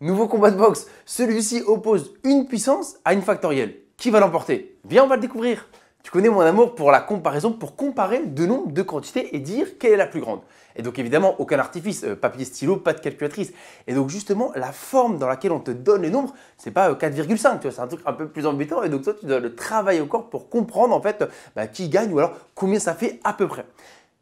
Nouveau combat de boxe, celui-ci oppose une puissance à une factorielle. Qui va l'emporter Viens, on va le découvrir. Tu connais mon amour pour la comparaison, pour comparer deux nombres, deux quantités et dire quelle est la plus grande. Et donc évidemment, aucun artifice, euh, papier, stylo, pas de calculatrice. Et donc justement, la forme dans laquelle on te donne les nombres, c'est pas 4,5, euh, tu vois, c'est un truc un peu plus embêtant. Et donc toi, tu dois le travailler au corps pour comprendre en fait bah, qui gagne ou alors combien ça fait à peu près.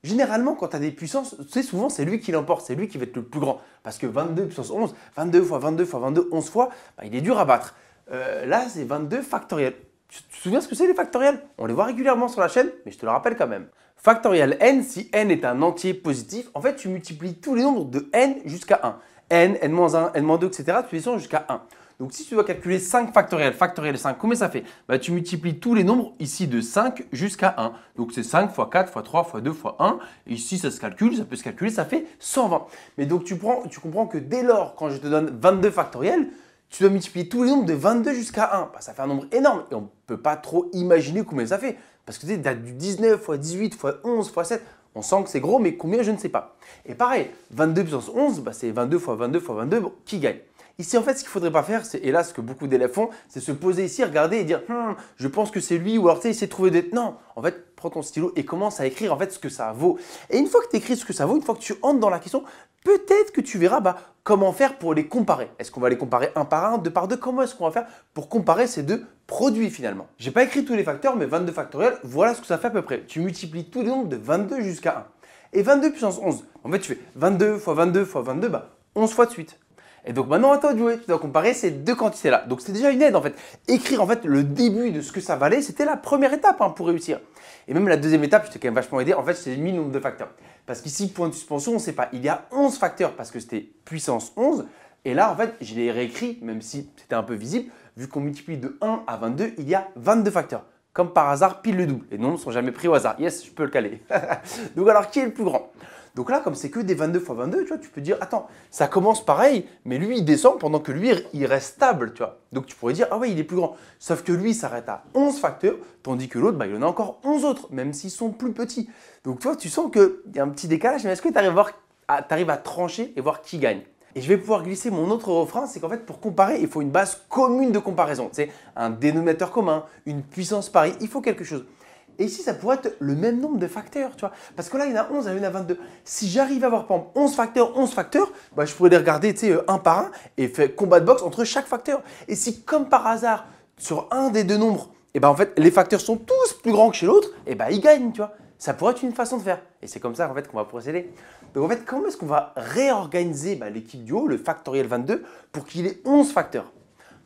Généralement, quand tu as des puissances, c'est souvent c'est lui qui l'emporte, c'est lui qui va être le plus grand. Parce que 22 puissance 11, 22 fois 22 fois 22, 11 fois, bah, il est dur à battre. Euh, là, c'est 22 factoriel. Tu te souviens ce que c'est les factoriels On les voit régulièrement sur la chaîne, mais je te le rappelle quand même. Factoriel n, si n est un entier positif, en fait, tu multiplies tous les nombres de n jusqu'à 1. n, n-1, n-2, etc. Tu les jusqu'à 1. Donc si tu dois calculer 5 factoriel, factoriel 5, combien ça fait bah, Tu multiplies tous les nombres ici de 5 jusqu'à 1. Donc c'est 5 fois 4 fois 3 fois 2 fois 1. Et ici ça se calcule, ça peut se calculer, ça fait 120. Mais donc tu, comprends que dès lors, quand je te donne 22 factoriel, tu dois multiplier tous les nombres de 22 jusqu'à 1. Bah, ça fait un nombre énorme et on ne peut pas trop imaginer combien ça fait. Parce que tu sais, as du 19 x 18 x 11 x 7. On sent que c'est gros, mais combien, je ne sais pas. Et pareil, 22 puissance 11, bah, c'est 22 x 22 x 22 qui gagne. Ici, en fait, ce qu'il ne faudrait pas faire, c'est, hélas, ce que beaucoup d'élèves font, c'est se poser ici, regarder et dire, hmm, je pense que c'est lui, ou alors, tu sais, il s'est trouvé des... Non, en fait, prends ton stylo et commence à écrire, en fait, ce que ça vaut. Et une fois que tu écris ce que ça vaut, une fois que tu entres dans la question, peut-être que tu verras, bah, comment faire pour les comparer. Est-ce qu'on va les comparer un par un, deux par deux Comment est-ce qu'on va faire pour comparer ces deux produits finalement J'ai pas écrit tous les facteurs, mais 22 factoriels, voilà ce que ça fait à peu près. Tu multiplies tous les nombres de 22 jusqu'à 1. Et 22 puissance 11, en fait tu fais 22 fois 22 fois 22, bah 11 fois de suite. Et donc maintenant, à toi de jouer. Tu dois comparer ces deux quantités-là. Donc c'est déjà une aide en fait. Écrire en fait le début de ce que ça valait, c'était la première étape hein, pour réussir. Et même la deuxième étape, t'ai quand même vachement aidé. En fait, c'est le nombre de facteurs. Parce qu'ici, point de suspension, on ne sait pas. Il y a 11 facteurs parce que c'était puissance 11. Et là, en fait, je l'ai réécrit, même si c'était un peu visible. Vu qu'on multiplie de 1 à 22, il y a 22 facteurs comme par hasard, pile le double. Les nombres ne sont jamais pris au hasard. Yes, je peux le caler. Donc alors, qui est le plus grand donc là, comme c'est que des 22 x 22, tu tu peux dire, attends, ça commence pareil, mais lui, il descend pendant que lui, il reste stable, tu vois. Donc tu pourrais dire, ah ouais, il est plus grand. Sauf que lui, s'arrête à 11 facteurs, tandis que l'autre, bah, il en a encore 11 autres, même s'ils sont plus petits. Donc toi, tu sens qu'il y a un petit décalage, mais est-ce que tu arrives à, à trancher et voir qui gagne et je vais pouvoir glisser mon autre refrain, c'est qu'en fait, pour comparer, il faut une base commune de comparaison. C'est un dénominateur commun, une puissance pareille, il faut quelque chose. Et ici, ça pourrait être le même nombre de facteurs, tu vois. Parce que là, il y en a 11, il y en a 22. Si j'arrive à avoir, par 11 facteurs, 11 facteurs, bah, je pourrais les regarder, tu sais, euh, un par un et faire combat de boxe entre chaque facteur. Et si, comme par hasard, sur un des deux nombres, et eh ben, en fait, les facteurs sont tous plus grands que chez l'autre, et eh ben ils gagnent, tu vois. Ça pourrait être une façon de faire. Et c'est comme ça, en fait, qu'on va procéder. Donc, en fait, comment est-ce qu'on va réorganiser bah, l'équipe du haut, le factoriel 22, pour qu'il ait 11 facteurs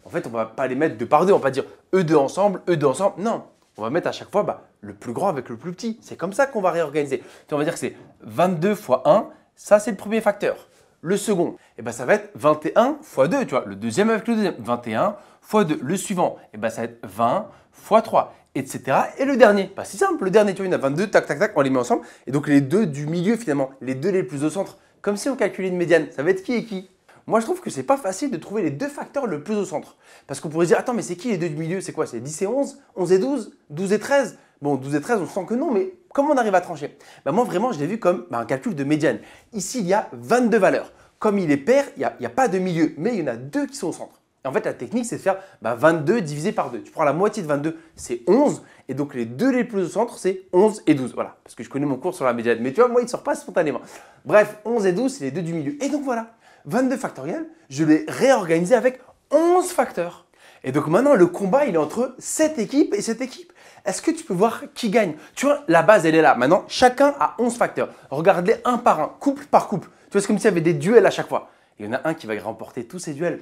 En fait, on va pas les mettre deux par deux. On va pas dire eux deux ensemble, eux deux ensemble. Non, on va mettre à chaque fois bah, le plus grand avec le plus petit. C'est comme ça qu'on va réorganiser. on va dire que c'est 22 x 1, ça c'est le premier facteur. Le second, et eh ben, ça va être 21 x 2, tu vois, le deuxième avec le deuxième, 21 x 2. Le suivant, et eh ben, ça va être 20 x 3, etc. Et le dernier, pas bah, si simple, le dernier, tu vois, il y a 22, tac, tac, tac, on les met ensemble. Et donc les deux du milieu finalement, les deux les plus au centre, comme si on calculait une médiane, ça va être qui et qui moi, je trouve que c'est pas facile de trouver les deux facteurs le plus au centre. Parce qu'on pourrait dire, attends, mais c'est qui les deux du milieu C'est quoi C'est 10 et 11 11 et 12 12 et 13 Bon, 12 et 13, on sent que non, mais comment on arrive à trancher bah, Moi, vraiment, je l'ai vu comme bah, un calcul de médiane. Ici, il y a 22 valeurs. Comme il est pair, il n'y a, pas de milieu, mais il y en a deux qui sont au centre. Et en fait, la technique, c'est de faire 22 bah, divisé par 2. Tu prends la moitié de 22, c'est 11. Et donc, les deux les plus au centre, c'est 11 et 12. Voilà, parce que je connais mon cours sur la médiane. Mais tu vois, moi, il ne sort pas spontanément. Bref, 11 et 12, c'est les deux du milieu. Et donc, voilà. 22 factoriel, je l'ai réorganisé avec 11 facteurs. Et donc maintenant, le combat, il est entre cette équipe et cette équipe. Est-ce que tu peux voir qui gagne Tu vois, la base, elle est là. Maintenant, chacun a 11 facteurs. Regarde-les un par un, couple par couple. Tu vois, c'est comme s'il y avait des duels à chaque fois. Il y en a un qui va remporter tous ces duels.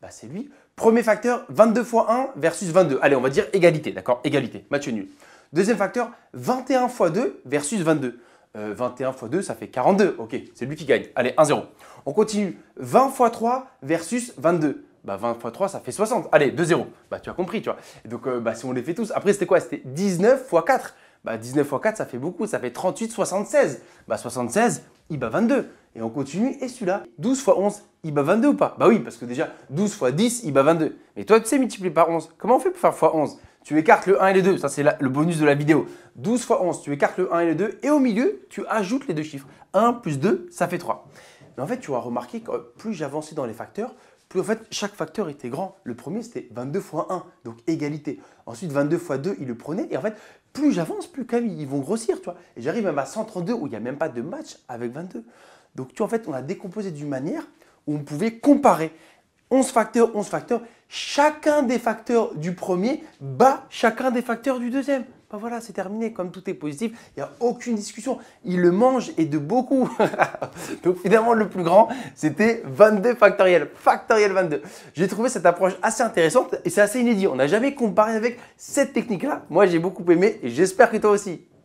Bah, c'est lui. Premier facteur, 22 fois 1 versus 22. Allez, on va dire égalité, d'accord Égalité, match nul. Deuxième facteur, 21 x 2 versus 22. 21 x 2, ça fait 42. Ok, c'est lui qui gagne. Allez, 1-0. On continue. 20 x 3 versus 22. Bah 20 x 3, ça fait 60. Allez, 2-0. Bah tu as compris, tu vois. donc, euh, bah, si on les fait tous. Après, c'était quoi C'était 19 x 4. Bah 19 x 4, ça fait beaucoup. Ça fait 38, 76. Bah 76, il bat 22. Et on continue. Et celui-là, 12 x 11, il bat 22 ou pas Bah oui, parce que déjà, 12 x 10, il bat 22. Mais toi, tu sais multiplier par 11. Comment on fait pour faire x 11 tu écartes le 1 et le 2, ça c'est le bonus de la vidéo. 12 fois 11, tu écartes le 1 et le 2, et au milieu, tu ajoutes les deux chiffres. 1 plus 2, ça fait 3. Mais en fait, tu vas remarquer que plus j'avançais dans les facteurs, plus en fait, chaque facteur était grand. Le premier, c'était 22 fois 1, donc égalité. Ensuite, 22 fois 2, il le prenait. Et en fait, plus j'avance, plus quand même, ils vont grossir, tu vois. Et j'arrive même à 132, où il n'y a même pas de match avec 22. Donc, tu en fait, on a décomposé d'une manière où on pouvait comparer. 11 facteurs, 11 facteurs, chacun des facteurs du premier bat chacun des facteurs du deuxième. Ben voilà, c'est terminé. Comme tout est positif, il n'y a aucune discussion. Il le mange et de beaucoup. Donc finalement, le plus grand, c'était 22 factoriel. Factoriel 22. J'ai trouvé cette approche assez intéressante et c'est assez inédit. On n'a jamais comparé avec cette technique-là. Moi, j'ai beaucoup aimé et j'espère que toi aussi.